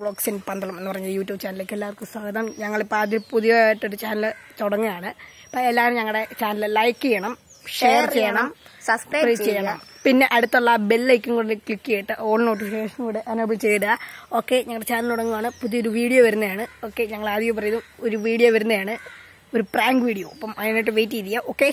vlogs in Pandalam എന്ന് പറഞ്ഞ YouTube ചാനലിലേക്ക് എല്ലാവർക്കും സ്വാഗതം ഞങ്ങളിപ്പോൾ ആദ്യം പുതിയതായിട്ടൊരു ചാനൽ തുടങ്ങുകയാണ് അപ്പോൾ എല്ലാവരും ഞങ്ങളുടെ ചാനൽ ലൈക്ക് ചെയ്യണം ഷെയർ ചെയ്യണം സബ്സ്ക്രൈബ് ചെയ്യണം പിന്നെ അടുത്തുള്ള ബെല്ലൈക്കും കൂടി ക്ലിക്ക് ചെയ്തിട്ട് ഓൾ നോട്ടിഫിക്കേഷൻ കൂടെ അനേബിൾ ചെയ്തിടുക ഓക്കെ ഞങ്ങളുടെ ചാനൽ തുടങ്ങുകയാണ് പുതിയൊരു വീഡിയോ വരുന്നതാണ് ഓക്കെ ഞങ്ങൾ ആദ്യം പറയുന്നു ഒരു വീഡിയോ വരുന്നതാണ് ഒരു പ്രാങ്ക് വീഡിയോ അപ്പം അതിനായിട്ട് വെയിറ്റ് ചെയ്യുക ഓക്കെ